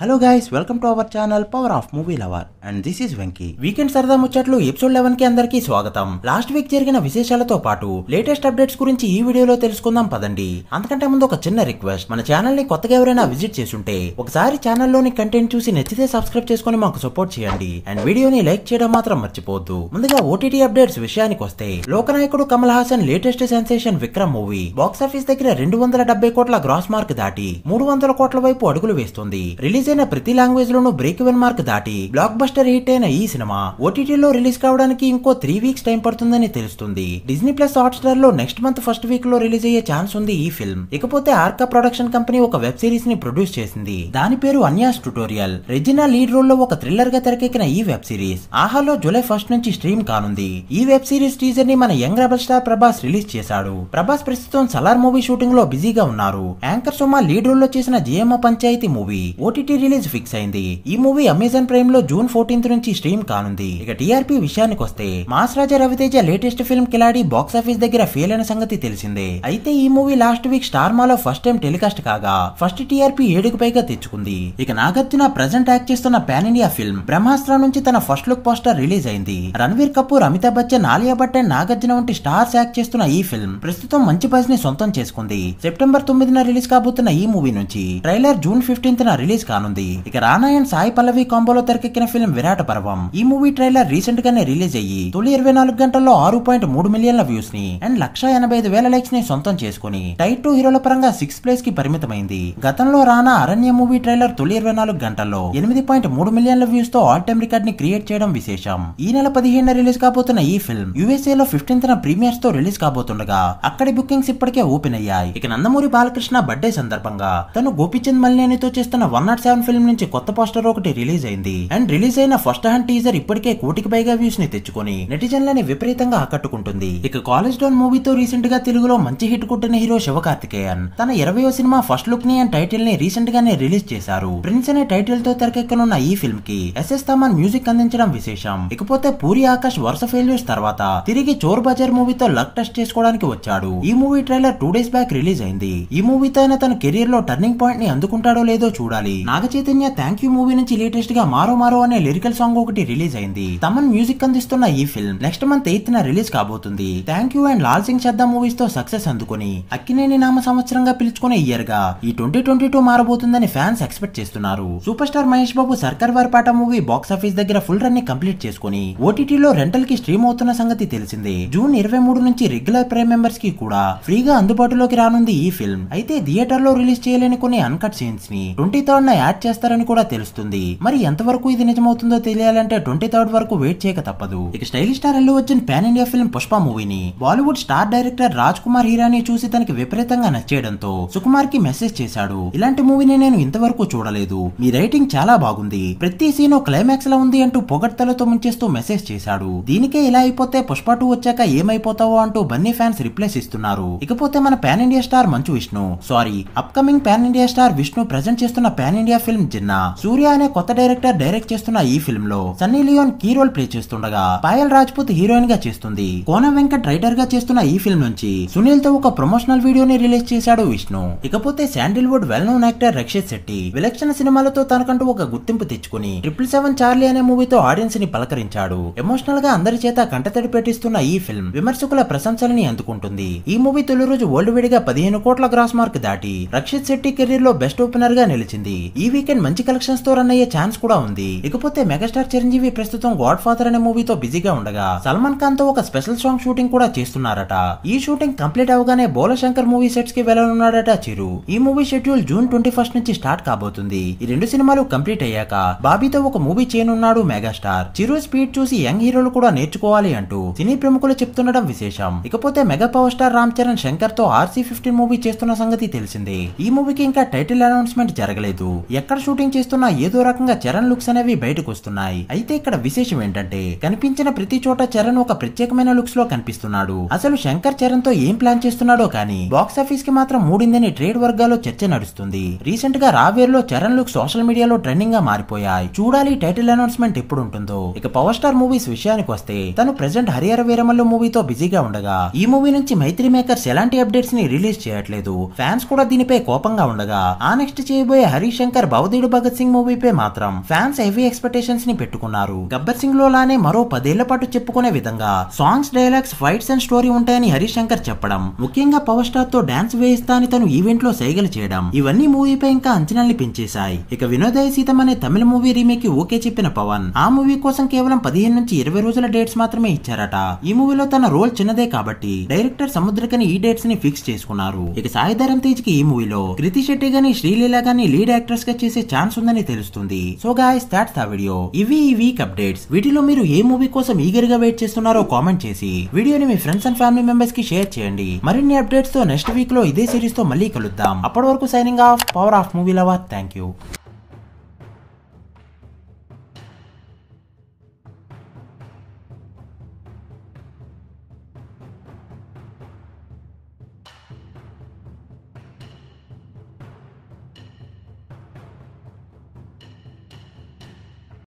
hello guys welcome to our channel power of movie lover and this is Venky weekend సరదా ముచ్చట్లు episode eleven కి అందరికీ స్వాగతం last week జరిగిన విశేషాలతో పాటు లేటెస్ట్ అప్డేట్స్ గురించి ఈ వీడియోలో తెలుసుకుందాం పదండి అంతకంటే ముందు ఒక చిన్న రిక్వెస్ట్ మన ఛానల్ ని కొత్తగా ఎవరైనా విజిట్ చేసుంటే ఒకసారి ఛానల్లోని కంటెంట్ చూసి నచ్చితే సబ్స్క్రైబ్ చేసుకుని మాకు సపోర్ట్ చేయండి అండ్ వీడియోని లైక్ చేయడం మాత్రం మర్చిపోద్దు ముందుగా ఓటీటీ అప్డేట్స్ విషయానికి వస్తే లోకనాయకుడు Kamal Haasan latest sensation Vikram movie box office దగ్గర రెండు వందల డెబ్బై కోట్ల గ్రాస్ మార్క్ దాటి మూడు వందల కోట్ల వైపు అడుగులు వేస్తుంది రిలీజ్ రిలీజ్ అయిన ప్రతి లాంగ్వేజ్ లోనూ బ్రేక్ ఈవెన్ మార్క్ దాటి బ్లాక్ బస్టర్ హిట్ అయిన ఈ సినిమా ఓటీటీలో రిలీజ్ కావడానికి ఇంకో త్రీ వీక్స్ టైం పడుతుందని తెలుస్తుంది డిజ్నీ ప్లస్ హాట్స్టార్ లో నెక్స్ట్ మంత్ ఫస్ట్ వీక్ లో రిలీజ్ అయ్యే ఛాన్స్ ఉంది ఈ ఫిల్మ్ ఇకపోతే ఆర్కా ప్రొడక్షన్ కంపెనీ ఒక వెబ్ సిరీస్ ని ప్రొడ్యూస్ చేసింది దాని పేరు Anya's tutorial Regina lead role లో ఒక థ్రిల్లర్ గా తెరకెక్కిన ఈ వెబ్ సిరీస్ ఆహాలో జూలై ఫస్ట్ నుంచి స్ట్రీమ్ కానుంది ఈ వెబ్ సిరీస్ టీజర్ ని మన young rebel star Prabhas release చేశాడు ప్రభాస్ ప్రస్తుతం సలార్ మూవీ షూటింగ్ లో బిజీగా ఉన్నారు యాంకర్ సుమ లీడ్ రోల్ లో చేసిన Jayamma Panchayathi movie OTT release fix అయింది ఈ మూవీ అమెజాన్ ప్రైమ్ లో జూన్ ఫోర్టీన్త్ నుంచి స్ట్రీమ్ కానుంది ఇక టీఆర్పీ విషయానికి వస్తే mass Raja Ravi Teja latest film Khiladi box office దగ్గర ఫెయిల్ అయిన సంగతి తెలిసిందే అయితే ఈ మూవీ లాస్ట్ వీక్ స్టార్ మాలో ఫస్ట్ టైం టెలికాస్ట్ కాగా ఫస్ట్ టీఆర్పీ ఏడుకు పైగా తెచ్చుకుంది ఇక నాగార్జున ప్రజెంట్ యాక్ట్ చేస్తున్న పాన్ ఇండియా ఫిల్మ్ బ్రహ్మాస్త్ర నుంచి తన ఫస్ట్ లుక్ పోస్టర్ రిలీజ్ అయింది రణ్వీర్ కపూర్ అమితాబ్ బచ్చన్ ఆలియా భట్ అండ్ నాగార్జున వంటి స్టార్స్ యాక్ట్ చేస్తున్న ఈ ఫిల్మ్ ప్రస్తుతం మంచి బజ్ ని సొంతం చేసుకుంది సెప్టెంబర్ తొమ్మిదిన రిలీజ్ కాబోతున్న ఈ మూవీ నుంచి ట్రైలర్ జూన్ ఫిఫ్టీన్త్ రిలీజ్ కాను కానుంది ఇక రానాయన్ సాయి పల్లవి కాంబోలో తెరకెక్కిన ఫిల్మ్ విరాట పర్వం ఈ మూవీ ట్రైలర్ రీసెంట్ గానే రిలీజ్ అయ్యి తొలి ఇరవై నాలుగు గంటల్లో ఆరు పాయింట్ మూడు మిలియన్ల వ్యూస్ ని అండ్ లక్ష ఎనభై ఐదు వేల లైక్స్ ని సొంతం చేసుకుని టైట్ టూ హీరోల పరంగా సిక్స్ ప్లేస్ కి పరిమితమైంది గతంలో రానా అరణ్య మూవీ ట్రైలర్ తొలి ఇరవై నాలుగు గంటల్లో ఎనిమిది పాయింట్ మూడు మిలియన్ల వ్యూస్ తో ఆల్ టైమ్ రికార్డ్ ని క్రియేట్ చేయడం విశేషం ఈ నెల పదిహేను రిలీజ్ కాబోతున్న ఈ ఫిల్మ్ యుఎస్ఏ లో ఫిఫ్టీన్త్ ప్రీమియర్స్ తో రిలీజ్ కాబోతుండగా అక్కడి బుకింగ్స్ ఇప్పటికే ఓపెన్ అయ్యాయి ఇక నందమూరి బాలకృష్ణ బర్త్డే సందర్భంగా తను గోపిచంద్ మల్లేనితో చేస్తున్న వన్ నాట్ సెవెన్ ఖాన్ ఫిల్మ్ నుంచి కొత్త పోస్టర్ ఒకటి రిలీజ్ అయింది అండ్ రిలీజ్ అయిన ఫస్ట్ హ్యాండ్ టీజర్ ఇప్పటికే కోటికి పైగా వ్యూస్ ని తెచ్చుకొని నెటిజన్లని విపరీతంగా ఆకట్టుకుంటుంది ఇక కాలేజ్ డౌన్ మూవీతో రీసెంట్ గా తెలుగులో మంచి హిట్ కొట్టిన హీరో శివకార్తికేయన్ తన ఇరవయో సినిమా ఫస్ట్ లుక్ ని అండ్ టైటిల్ ని రీసెంట్ గానే రిలీజ్ చేశారు ప్రిన్స్ అనే టైటిల్ తో తెరకెక్కనున్న ఈ ఫిల్మ్ కి ఎస్ఎస్ తమన్ మ్యూజిక్ అందించడం విశేషం ఇకపోతే పూరి ఆకాష్ వరుస ఫెయిల్యూర్స్ తర్వాత తిరిగి చోర్ బజార్ మూవీతో లక్ టెస్ట్ చేసుకోవడానికి వచ్చాడు ఈ movie trailer two days back release అయింది ఈ మూవీతో ఆయన తన కెరీర్ లో టర్నింగ్ పాయింట్ ని అందుకుంటాడో లేదో చూడాలి Naga Naga Chaitanya thank you movie నుంచి లేటెస్ట్ గా మారో మారో అనే లిరికల్ సాంగ్ ఒకటి రిలీజ్ అయింది తమన్ మ్యూజిక్ అందిస్తున్న ఈ ఫిల్మ్ నెక్స్ట్ మంత్ ఎయిత్ న రిలీజ్ కాబోతుంది thank you and Lal Singh Chaddha movies తో సక్సెస్ అందుకుని అక్కినేని నామ సంవత్సరంగా పిలుచుకునే ఇయర్ గా ఈ ట్వంటీ ట్వంటీ టూ మారబోతుందని ఫ్యాన్స్ ఎక్స్పెక్ట్ చేస్తున్నారు సూపర్ స్టార్ మహేష్ బాబు సర్కార్ వారిపాట మూవీ బాక్స్ ఆఫీస్ దగ్గర ఫుల్ రన్ ని కంప్లీట్ చేసుకుని ఓటీటీలో రెంటల్ కి స్ట్రీమ్ అవుతున్న సంగతి తెలిసిందే జూన్ ఇరవై మూడు నుంచి రెగ్యులర్ ప్రైమ్ మెంబర్స్ కి కూడా ఫ్రీగా అందుబాటులోకి రానుంది ఈ ఫిల్మ్ అయితే థియేటర్ లో రిలీజ్ చేయలేని కొన్ని అన్కట్ సీన్స్ ని ట్వంటీ థర్డ్ యాడ్ యాడ్ చేస్తారని కూడా తెలుస్తుంది మరి ఎంతవరకు ఇది నిజమవుతుందో తెలియాలంటే ట్వంటీ థర్డ్ వరకు వెయిట్ చేయక తప్పదు ఇక స్టైలిష్ స్టార్ అల్లు వచ్చిన పాన్ ఇండియా ఫిల్మ్ పుష్ప మూవీని Bollywood star director Raj Kumar Hirani చూసి తనకి విపరీతంగా నచ్చేయడంతో సుకుమార్ కి మెసేజ్ చేశాడు ఇలాంటి మూవీని నేను ఇంతవరకు చూడలేదు మీ రైటింగ్ చాలా బాగుంది ప్రతి సీను క్లైమాక్స్ లా ఉంది అంటూ పొగడ్తలతో ముంచేస్తూ మెసేజ్ చేశాడు దీనికే ఇలా అయిపోతే పుష్ప టూ వచ్చాక ఏమైపోతావో అంటూ బన్నీ ఫ్యాన్స్ రిప్లేస్ ఇస్తున్నారు ఇకపోతే మన pan India star Manchu Vishnu sorry upcoming pan India star Vishnu present చేస్తున్న pan India film Ginna Surya అనే కొత్త డైరెక్టర్ డైరెక్ట్ చేస్తున్న ఈ ఫిల్మ్ లో Sunny Leone key role play చేస్తుండగా పాయల్ రాజ్పూత్ హీరోయిన్ గా చేస్తుంది కోన వెంకట్ రైటర్ గా చేస్తున్న ఈ ఫిల్మ్ నుంచి సునీల్ తో ఒక ప్రమోషనల్ వీడియోని రిలీజ్ చేశాడు విష్ణు ఇకపోతే Sandalwood well known actor Rakshit Shetty విలక్షణ సినిమాలతో తనకంటూ ఒక గుర్తింపు తెచ్చుకుని ట్రిపుల్ సెవెన్ చార్లీ అనే మూవీతో ఆడియన్స్ ని పలకరించాడు ఎమోషనల్ గా అందరి చేత కంటతడి పెట్టిస్తున్న ఈ ఫిల్మ్ విమర్శకుల ప్రశంసలని అందుకుంటుంది ఈ మూవీ తొలి రోజు వరల్డ్ వైడ్ గా పదిహేను కోట్ల గ్రాస్ మార్క్ దాటి రక్షిత్ శెట్టి కెరీర్ లో బెస్ట్ ఓపెనర్ గా నిలిచింది ఈ ఈ వీకెండ్ మంచి కలెక్షన్స్ తో రన్ అయ్యే ఛాన్స్ కూడా ఉంది ఇకపోతే మెగాస్టార్ చిరంజీవి ప్రస్తుతం గాడ్ ఫాదర్ అనే మూవీతో బిజీగా ఉండగా సల్మాన్ ఖాన్ తో ఒక స్పెషల్ సాంగ్ షూటింగ్ కూడా చేస్తున్నారట ఈ షూటింగ్ కంప్లీట్ అవగానే బోల శంకర్ మూవీ సెట్స్ కి వెళ్ళనున్నాడట చిరు ఈ movie schedule June twenty first నుంచి స్టార్ట్ కాబోతుంది ఈ రెండు సినిమాలు కంప్లీట్ అయ్యాక బాబీతో ఒక మూవీ చేయనున్నాడు మెగాస్టార్ చిరు స్పీడ్ చూసి యంగ్ హీరోలు కూడా నేర్చుకోవాలి అంటూ సినీ ప్రముఖులు చెప్తుండడం విశేషం ఇకపోతే mega power star Ram Charan Shankar తో ఆర్సీ ఫిఫ్టీన్ మూవీ చేస్తున్న సంగతి తెలిసిందే ఈ మూవీకి ఇంకా టైటిల్ అనౌన్స్మెంట్ జరగలేదు ఎక్కడ షూటింగ్ చేస్తున్నా ఏదో రకంగా చరణ్ లుక్స్ అనేవి బయటకు వస్తున్నాయి అయితే ఇక్కడ విశేషం ఏంటంటే కనిపించిన ప్రతి చోట చరణ్ ఒక ప్రత్యేకమైన లుక్స్ లో కనిపిస్తున్నాడు అసలు శంకర్ చరణ్ తో ఏం ప్లాన్ చేస్తున్నాడో కానీ బాక్స్ ఆఫీస్ కి మాత్రం మూడిందని ట్రేడ్ వర్గాల్లో చర్చ నడుస్తుంది రీసెంట్ గా రావేర్ లో చరణ్ లుక్ సోషల్ మీడియాలో ట్రెండింగ్ గా మారిపోయాయి చూడాలి టైటిల్ అనౌన్స్మెంట్ ఎప్పుడు ఉంటుందో ఇక పవర్ స్టార్ మూవీస్ విషయానికి వస్తే తను ప్రెసెంట్ హరిహర వీరమల్లు మూవీతో బిజీగా ఉండగా ఈ మూవీ నుంచి మైత్రి మేకర్స్ ఎలాంటి అప్డేట్స్ ని రిలీజ్ చేయట్లేదు ఫ్యాన్స్ కూడా దీనిపై కోపంగా ఉండగా ఆ నెక్స్ట్ చేయబోయే హరీష్ శంకర్ సార్ భవధీడు భగత్ సింగ్ మూవీపై మాత్రం ఫ్యాన్స్ హెవీ ఎక్స్పెక్టేషన్స్ ని పెట్టుకున్నారు గబ్బర్ సింగ్ లో లానే మరో పదేళ్ల పాటు చెప్పుకునే విధంగా songs dialogues fights and story ఉంటాయని హరీష్ శంకర్ చెప్పడం ముఖ్యంగా పవర్ స్టార్ తో డాన్స్ వేయిస్తా అని తను ఈవెంట్ లో సైగలు చేయడం ఇవన్నీ మూవీపై ఇంకా అంచనాల్ని పెంచేశాయి ఇక వినోదయ సీతం అనే తమిళ మూవీ రీమేక్ కి ఓకే చెప్పిన పవన్ ఆ మూవీ కోసం కేవలం పదిహేను నుంచి ఇరవై రోజుల డేట్స్ మాత్రమే ఇచ్చారట ఈ మూవీలో తన రోల్ చిన్నదే కాబట్టి డైరెక్టర్ సముద్రకని ఈ డేట్స్ ని ఫిక్స్ చేసుకున్నారు ఇక సాయిధరం తేజ్ కి ఈ మూవీలో కృతి శెట్టి గాని శ్రీలీల గాని లీడ్ యాక్టర్స్ గా రీఛార్జ్ చేసే ఛాన్స్ ఉందని తెలుస్తుంది so guys that's a video ఇవి ఈ వీక్ అప్డేట్స్ వీటిలో మీరు ఏ మూవీ కోసం ఈగర్ గా వెయిట్ చేస్తున్నారో కామెంట్ చేసి వీడియోని మీ ఫ్రెండ్స్ అండ్ ఫ్యామిలీ మెంబర్స్ కి షేర్ చేయండి మరిన్ని అప్డేట్స్ తో నెక్స్ట్ వీక్ లో ఇదే సిరీస్ తో మళ్ళీ కలుద్దాం అప్పటి వరకు signing off power of movie lover thank you